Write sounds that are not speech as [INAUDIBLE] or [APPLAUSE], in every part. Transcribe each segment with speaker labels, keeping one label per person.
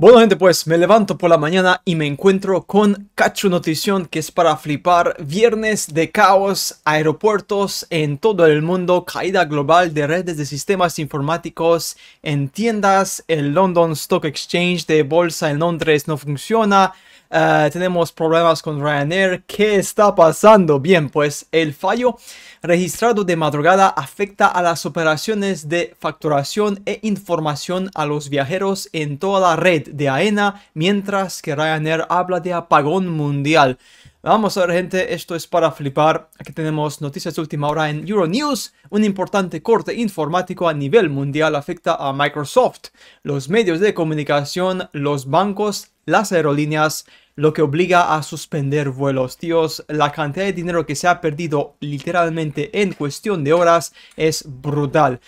Speaker 1: Bueno gente, pues me levanto por la mañana y me encuentro con Cacho Notición que es para flipar viernes de caos, aeropuertos en todo el mundo, caída global de redes de sistemas informáticos en tiendas, el London Stock Exchange de bolsa en Londres no funciona, eh, tenemos problemas con Ryanair. ¿Qué está pasando? Bien, pues el fallo registrado de madrugada afecta a las operaciones de facturación e información a los viajeros en toda la red de AENA, mientras que Ryanair habla de apagón mundial. Vamos a ver gente, esto es para flipar. Aquí tenemos noticias de última hora en Euronews. Un importante corte informático a nivel mundial afecta a Microsoft, los medios de comunicación, los bancos, las aerolíneas, lo que obliga a suspender vuelos. Tíos, la cantidad de dinero que se ha perdido literalmente en cuestión de horas es brutal.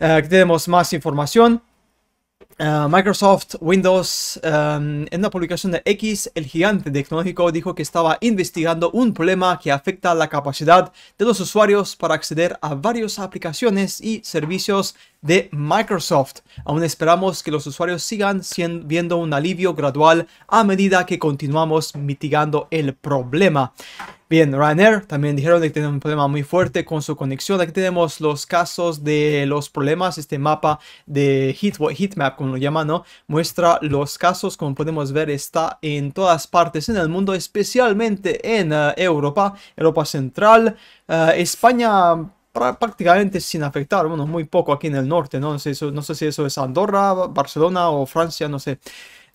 Speaker 1: Eh, aquí tenemos más información. Ah, Microsoft Windows, em, en una publicación de X, el gigante tecnológico dijo que estaba investigando un problema que afecta la capacidad de los usuarios para acceder a varias aplicaciones y servicios de Microsoft. Aún esperamos que los usuarios sigan viendo un alivio gradual a medida que continuamos mitigando el problema. Bien, Ryanair también dijeron que tiene un problema muy fuerte con su conexión. Aquí tenemos los casos de los problemas. Este mapa de heat heat como lo llaman, ¿no? muestra los casos. Como podemos ver, está en todas partes en el mundo, especialmente en eh, Europa, Europa Central, eh, España prácticamente sin afectar, bueno, muy poco aquí en el norte, ¿no? sé, no sé si eso es Andorra, Barcelona o Francia, no sé.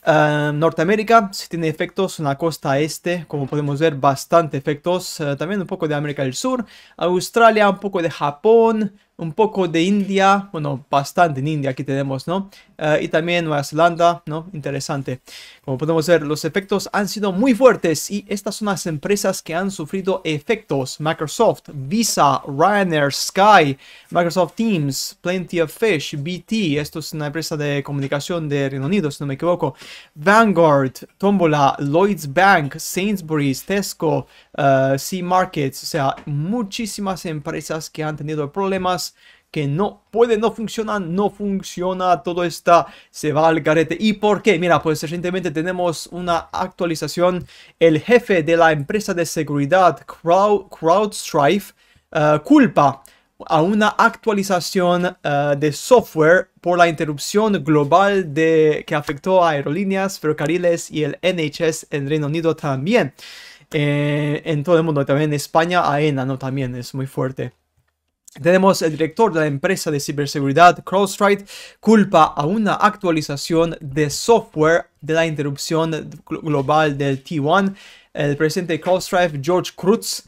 Speaker 1: Ah, Norteamérica si tiene efectos en la costa este, como podemos ver, bastante efectos. Eh, también un poco de América del Sur, Australia, un poco de Japón, un poco de India, bueno, bastante en India aquí tenemos, ¿no? Eh, y también Nueva Zelanda, ¿no? Interesante. Como podemos ver, los efectos han sido muy fuertes y estas son las empresas que han sufrido efectos. Microsoft, Visa, Ryanair, Sky, Microsoft Teams, Plenty of Fish, BT, esto es una empresa de comunicación de Reino Unido, si no me equivoco, Vanguard, Tombola, Lloyds Bank, Sainsbury's, Tesco, Sea eh, markets o sea, muchísimas empresas que han tenido problemas que no puede, no funciona, no funciona, todo está, se va al garete. ¿Y por qué? Mira, pues recientemente tenemos una actualización. El jefe de la empresa de seguridad Crowd, eh, culpa a una actualización eh, de software por la interrupción global de, que afectó a aerolíneas, ferrocarriles y el NHS en Reino Unido también. Eh, en todo el mundo, también en España, AENA, ¿no? También es muy fuerte. Tenemos el director de la empresa de ciberseguridad CrowdStrike culpa a una actualización de software de la interrupción global del T1. El presidente de CrowdStrike, George Kurtz,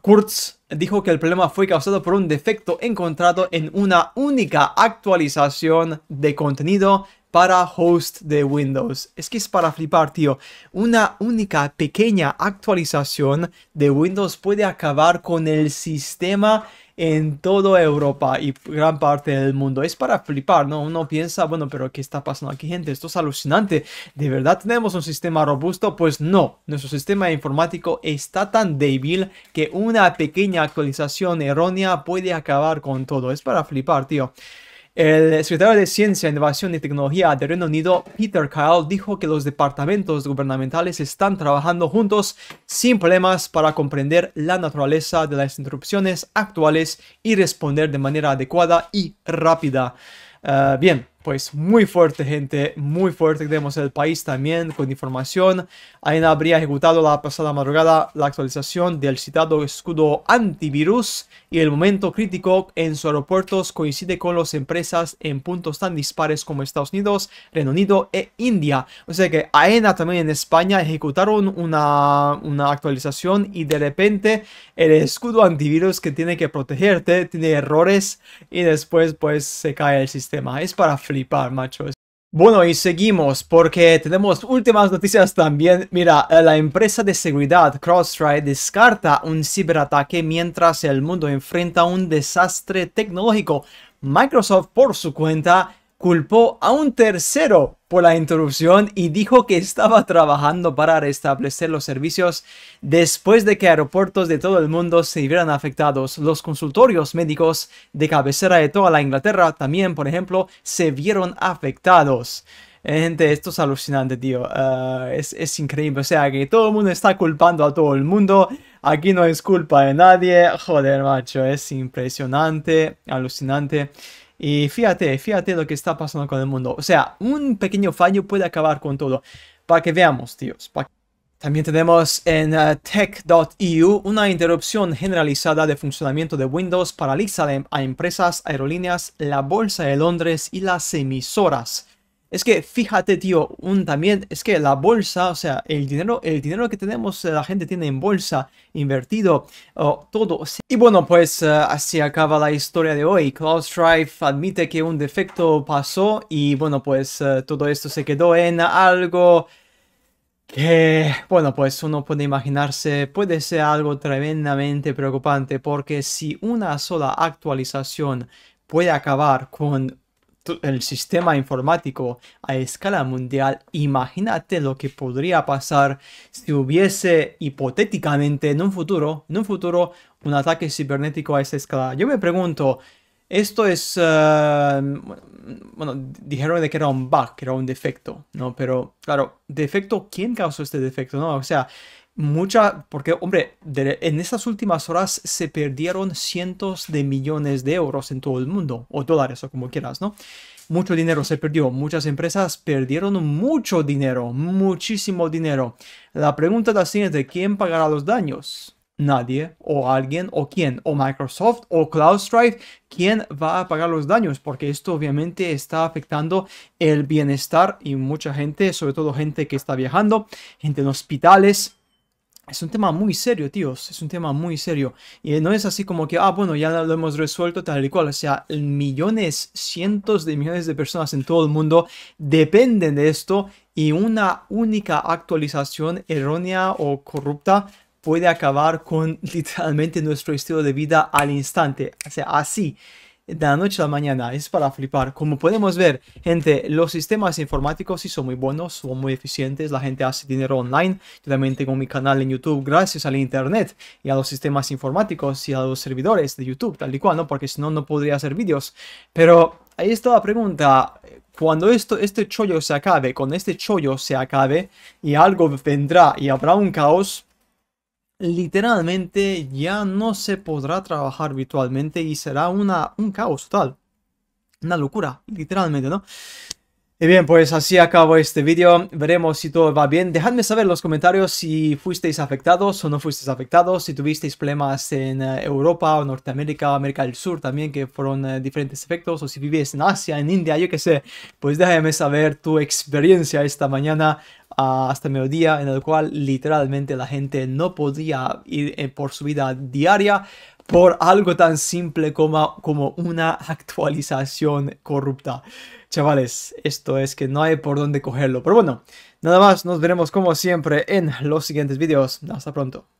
Speaker 1: Kurtz dijo que el problema fue causado por un defecto encontrado en una única actualización de contenido para host de Windows. Es que es para flipar, tío. Una única pequeña actualización de Windows puede acabar con el sistema en toda Europa y gran parte del mundo. Es para flipar, ¿no? Uno piensa, bueno, pero ¿qué está pasando aquí, gente? Esto es alucinante. ¿De verdad tenemos un sistema robusto? Pues no. Nuestro sistema informático está tan débil que una pequeña actualización errónea puede acabar con todo. Es para flipar, tío. El secretario de Ciencia, Innovación y Tecnología de Reino Unido, Peter Kyle, dijo que los departamentos gubernamentales están trabajando juntos sin problemas para comprender la naturaleza de las interrupciones actuales y responder de manera adecuada y rápida. Ah, bien, pues muy fuerte, gente, muy fuerte. Tenemos el país también con información. AENA habría ejecutado la pasada madrugada la actualización del citado escudo antivirus y el momento crítico en sus aeropuertos coincide con las empresas en puntos tan dispares como Estados Unidos, Reino Unido e India. O sea que AENA también en España ejecutaron una, una actualización y de repente el escudo antivirus que tiene que protegerte tiene errores y después pues se cae el sistema. Es para flipar, macho. Bueno, y seguimos porque tenemos últimas noticias también. Mira, la empresa de seguridad CrossRide descarta un ciberataque mientras el mundo enfrenta un desastre tecnológico. Microsoft, por su cuenta, culpó a un tercero por la interrupción y dijo que estaba trabajando para restablecer los servicios después de que aeropuertos de todo el mundo se vieran afectados. Los consultorios médicos de cabecera de toda la Inglaterra también, por ejemplo, se vieron afectados. Gente, esto es alucinante, tío. Ah, es, es, increíble. O sea, que todo el mundo está culpando a todo el mundo. Aquí no es culpa de nadie. Joder, macho. Es impresionante. Alucinante. Y fíjate, fíjate lo que está pasando con el mundo. O sea, un pequeño fallo puede acabar con todo. Para que veamos, tíos. también tenemos en eh, tech.eu una interrupción generalizada de funcionamiento de Windows paraliza a empresas, aerolíneas, la Bolsa de Londres y las emisoras. Es que fíjate, tío, un, también es que la bolsa, o sea, el dinero, el dinero que tenemos, eh, la gente tiene en bolsa, invertido, todo. Y bueno, pues eh, así acaba la historia de hoy. Klaus Drive admite que un defecto pasó y bueno, pues eh, todo esto se quedó en algo que, bueno, pues uno puede imaginarse, puede ser algo tremendamente preocupante porque si una sola actualización puede acabar con el sistema informático a escala mundial, imagínate lo que podría pasar si hubiese hipotéticamente en un futuro, en un futuro, un ataque cibernético a esa escala. Yo me pregunto, esto es, eh, bueno, dijeron de que era un bug, era un defecto, ¿no? Pero claro, defecto, ¿quién causó este defecto? No, o sea, mucha, porque hombre, en estas últimas horas se perdieron cientos de millones de euros en todo el mundo, o dólares, o como quieras, ¿no? Mucho dinero se perdió, muchas empresas perdieron mucho dinero, muchísimo dinero. La pregunta es la siguiente, ¿quién pagará los daños? Nadie, o alguien, o quién, o Microsoft, o CloudStrike, ¿quién va a pagar los daños? Porque esto obviamente está afectando el bienestar y mucha gente, sobre todo gente que está viajando, gente en hospitales, es un tema muy serio, tíos, es un tema muy serio. Y eh, no es así como que, ah, bueno, ya lo hemos resuelto tal y cual. O sea, millones, cientos de millones de personas en todo el mundo dependen de esto y una única actualización errónea o corrupta puede acabar con [LAUGHS] literalmente nuestro estilo de vida al instante. O sea, así de la noche a la mañana. Es para flipar. Como podemos ver, gente, los sistemas informáticos sí son muy buenos, son muy eficientes. La gente hace dinero online. Yo también tengo mi canal en YouTube gracias al internet y a los sistemas informáticos y a los servidores de YouTube, tal y cual, ¿no? Porque si no, no podría hacer vídeos. Pero ahí está la pregunta. Cuando esto, este chollo se acabe, con este chollo se acabe y algo vendrá y habrá un caos, literalmente ya no se podrá trabajar virtualmente y será una, un caos total. Una locura, literalmente, ¿no? Y bien, pues así acabo este vídeo. Veremos si todo va bien. Dejadme saber en los comentarios si fuisteis afectados o no fuisteis afectados, si tuvisteis problemas en eh, Europa o Norteamérica, o América del Sur también, que fueron eh, diferentes efectos, o si vivís en Asia, en India, yo qué sé. Pues déjame saber tu experiencia esta mañana hasta mediodía, en el cual literalmente la gente no podía ir eh, por su vida diaria por algo tan simple como, como una actualización corrupta. Chavales, esto es que no hay por dónde cogerlo. Pero bueno, nada más, nos veremos como siempre en los siguientes vídeos. Hasta pronto.